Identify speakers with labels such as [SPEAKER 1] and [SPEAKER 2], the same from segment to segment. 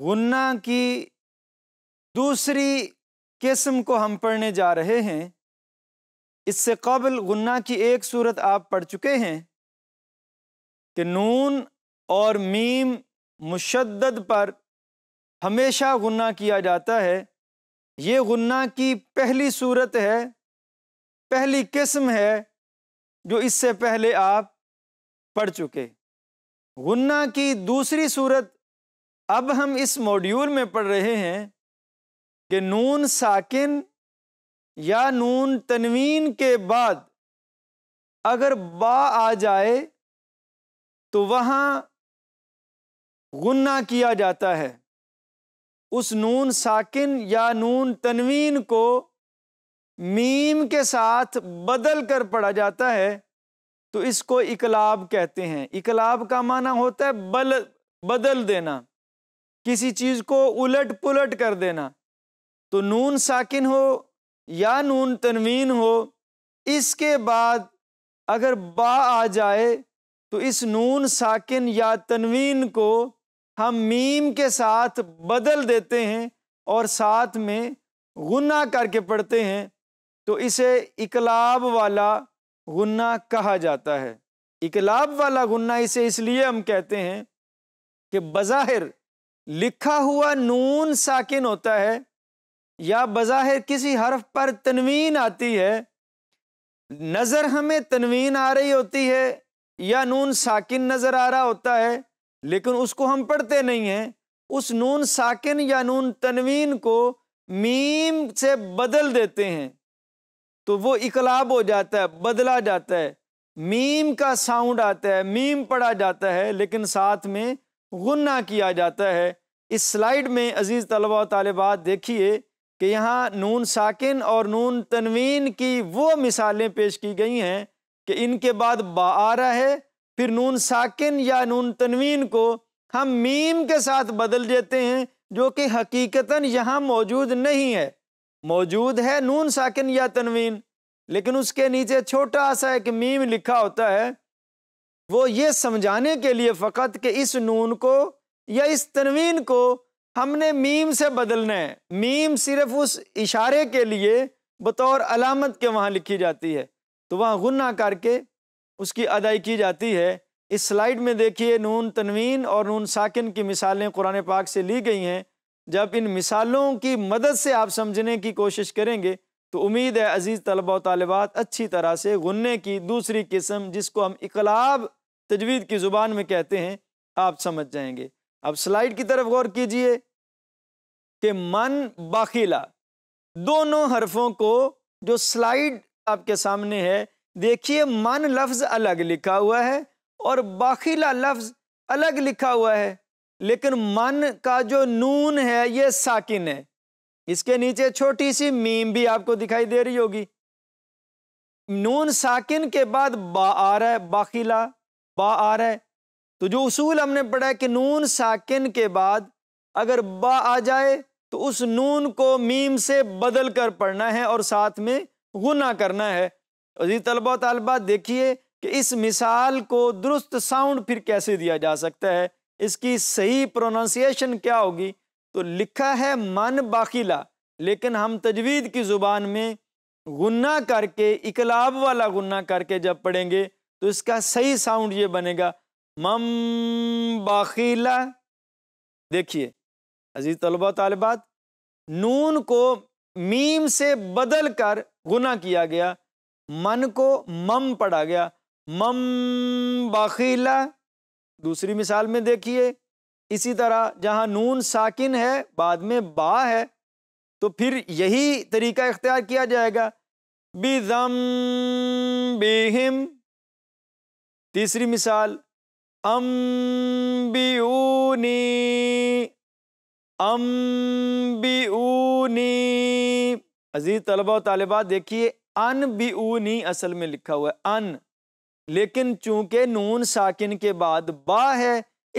[SPEAKER 1] गुन्ना की दूसरी किस्म को हम पढ़ने जा रहे हैं इससे कबल गुन्ना की एक सूरत आप पढ़ चुके हैं कि नून और मीम मुशद्द पर हमेशा गुन्ना किया जाता है ये गुन्ना की पहली सूरत है पहली किस्म है जो इससे पहले आप पढ़ चुके गुन्ना की दूसरी सूरत अब हम इस मॉड्यूल में पढ़ रहे हैं कि नून साकिन या नून तनवीन के बाद अगर बा आ जाए तो वहाँ गुन्ना किया जाता है उस नून साकिन या नून तनवीन को मीम के साथ बदल कर पढ़ा जाता है तो इसको इकलाब कहते हैं इकलाब का माना होता है बल बदल देना किसी चीज़ को उलट पुलट कर देना तो नून साकिन हो या नून तनवीन हो इसके बाद अगर बा आ जाए तो इस नून साकिन या तनवीन को हम मीम के साथ बदल देते हैं और साथ में गुना करके पढ़ते हैं तो इसे इकलाब वाला गुन्ना कहा जाता है इकलाब वाला गुन्ना इसे इसलिए हम कहते हैं कि बज़ाहिर लिखा हुआ नून साकिन होता है या बज़ाहिर किसी हर्फ पर तनवीन आती है नज़र हमें तनवीन आ रही होती है या नून साकिन नज़र आ रहा होता है लेकिन उसको हम पढ़ते नहीं हैं उस नून साकिन या नून तनवीन को मीम से बदल देते हैं तो वो इकलाब हो जाता है बदला जाता है मीम का साउंड आता है मीम पढ़ा जाता है लेकिन साथ में गुन्ना किया जाता है इस स्लाइड में अज़ीज़ तलबा तलबात देखिए कि यहाँ नून साकिन और नून तनवीन की वो मिसालें पेश की गई हैं कि इनके बाद बा आ रहा है फिर नून साकिन या नून तनवीन को हम मीम के साथ बदल देते हैं जो कि हकीकता यहाँ मौजूद नहीं है मौजूद है नून साकिन या तनवीन लेकिन उसके नीचे छोटा सा एक मीम लिखा होता है वो ये समझाने के लिए फ़कत कि इस नून को या इस तनवीन को हमने मीम से बदलना है मीम सिर्फ उस इशारे के लिए बतौर अलामत के वहाँ लिखी जाती है तो वहाँ गुना करके उसकी अदाई की जाती है इस स्लाइड में देखिए नून तनवीन और नून साकिन की मिसालें कुरान पाक से ली गई हैं जब इन मिसालों की मदद से आप समझने की कोशिश करेंगे तो उम्मीद है अज़ीज़ तलबा तलबात अच्छी तरह से गुन्ने की दूसरी किस्म जिसको हम इकलाब तजवीद की ज़ुबान में कहते हैं आप समझ जाएंगे अब स्लाइड की तरफ गौर कीजिए कि मन बाखिला दोनों हरफों को जो स्लाइड आपके सामने है देखिए मन लफ्ज़ अलग लिखा हुआ है और बाखिला लफ्ज़ अलग लिखा हुआ है लेकिन मन का जो नून है ये साकिन है इसके नीचे छोटी सी मीम भी आपको दिखाई दे रही होगी नून साकिन के बाद बा आ रहा है बाखिला बा आ रहा है तो जो उसूल हमने पढ़ा कि नून साकिन के बाद अगर बा आ जाए तो उस नून को मीम से बदल कर पढ़ना है और साथ में गुना करना है अजी तलबा तलबा देखिए कि इस मिसाल को दुरुस्त साउंड फिर कैसे दिया जा सकता है इसकी सही प्रोनाउंसिएशन क्या होगी तो लिखा है मन बाखिला लेकिन हम तजवीद की ज़ुबान में गुन्ना करके इकलाब वाला गुन्ना करके जब पढ़ेंगे तो इसका सही साउंड ये बनेगा मम बाखीला देखिए अजीज तलबा तलबात नून को मीम से बदल कर गुना किया गया मन को मम पढ़ा गया मम बाखीला दूसरी मिसाल में देखिए इसी तरह जहाँ नून साकिन है बाद में बा है तो फिर यही तरीका इख्तियार किया जाएगा बिजम बेहिम तीसरी मिसाल अम्बिऊनी अम्बिऊनी अजीज तलबा तालिबा देखिए अनबिऊनी असल में लिखा हुआ है अन लेकिन चूंकि नून साकिन के बाद बा है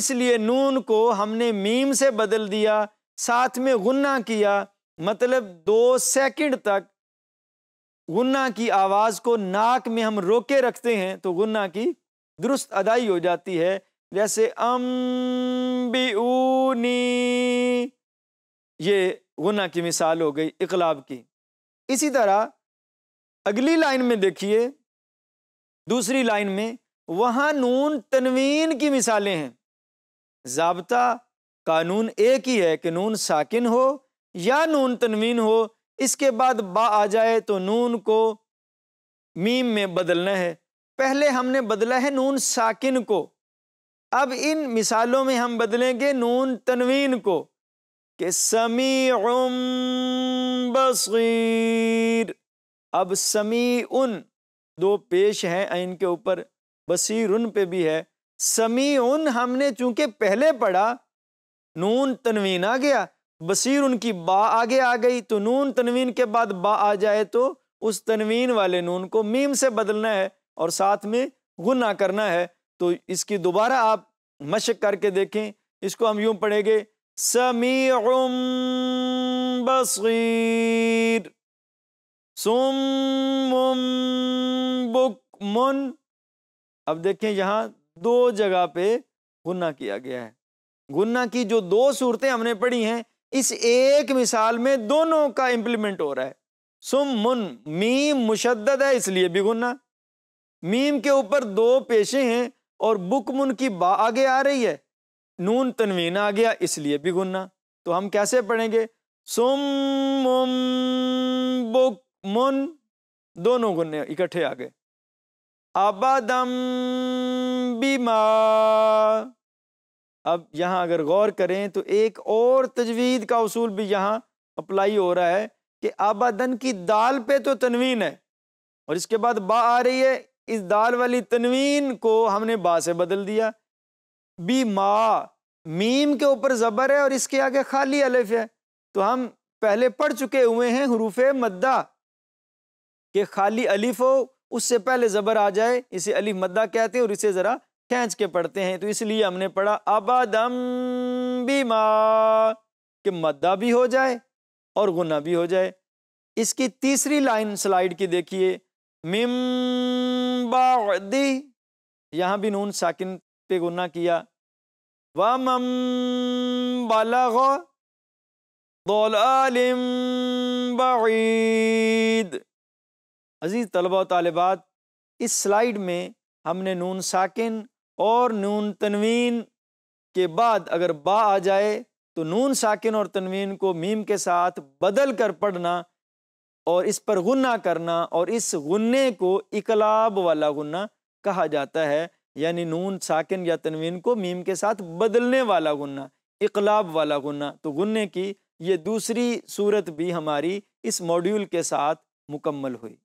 [SPEAKER 1] इसलिए नून को हमने मीम से बदल दिया साथ में गुन्ना किया मतलब दो सेकंड तक गुन्ना की आवाज़ को नाक में हम रोके रखते हैं तो गुन्ना की दुरुस्त अदाई हो जाती है जैसे अम्बिऊनी ये गुना की मिसाल हो गई इकलाब की इसी तरह अगली लाइन में देखिए दूसरी लाइन में वहाँ नून तनवीन की मिसालें हैं जबता कानून एक ही है कि नून साकिन हो या नून तनवीन हो इसके बाद बा आ जाए तो नून को मीम में बदलना है पहले हमने बदला है नून साकिन को अब इन मिसालों में हम बदलेंगे नून तनवीन को कि समी बसीर अब समी उन दो पेश हैं इनके ऊपर बसीर उन पे भी है समी उन हमने चूंकि पहले पढ़ा नून तनवीन आ गया बसीर उनकी बा आगे आ गई तो नून तनवीन के बाद बा आ जाए तो उस तनवीन वाले नून को मीम से बदलना है और साथ में गुना करना है तो इसकी दोबारा आप मशक करके देखें इसको हम यूं पढ़ेंगे समी बसीर सुम बुक मुन अब देखें यहाँ दो जगह पे गुना किया गया है गुना की जो दो सूरतें हमने पढ़ी हैं इस एक मिसाल में दोनों का इंप्लीमेंट हो रहा है सुम मुन मी मुशद है इसलिए भी गुना मीम के ऊपर दो पेशे हैं और बुक मुन की बा आगे आ रही है नून तनवीन आ गया इसलिए भी गुन्ना तो हम कैसे पढ़ेंगे सुम बुक मुन दोनों गुन्ने इकट्ठे आ गए अबदम बीमा अब यहां अगर गौर करें तो एक और तजवीद का उसूल भी यहाँ अप्लाई हो रहा है कि आबादन की दाल पे तो तनवीन है और इसके बाद बा आ रही है इस दाल वाली तनवीन को हमने बा से बदल दिया बी मा मीम के ऊपर ज़बर है और इसके आगे खाली अलिफ है तो हम पहले पढ़ चुके हुए हैं हरूफ मद्दा के खाली अलिफ हो उससे पहले ज़बर आ जाए इसे अलिफ मद्दा कहते हैं और इसे ज़रा खेच के पढ़ते हैं तो इसलिए हमने पढ़ा अबादम मा के मद्दा भी हो जाए और गुना भी हो जाए इसकी तीसरी लाइन स्लाइड की देखिए मिम्बादी यहाँ भी नून साकिन पे गुना किया व मम बलग बीद अज़ीज़ तलबा तलबात इस स्लाइड में हमने नून साकिन और नून तनवीन के बाद अगर बा आ जाए तो नून साकिन और तनवीन को मीम के साथ बदल कर पढ़ना और इस पर गुना करना और इस गुन्ने को इकलाब वाला गुना कहा जाता है यानी नून साकिन या तनवीन को मीम के साथ बदलने वाला गुना इकलाब वाला गुना तो गुन्ने की ये दूसरी सूरत भी हमारी इस मॉड्यूल के साथ मुकम्मल हुई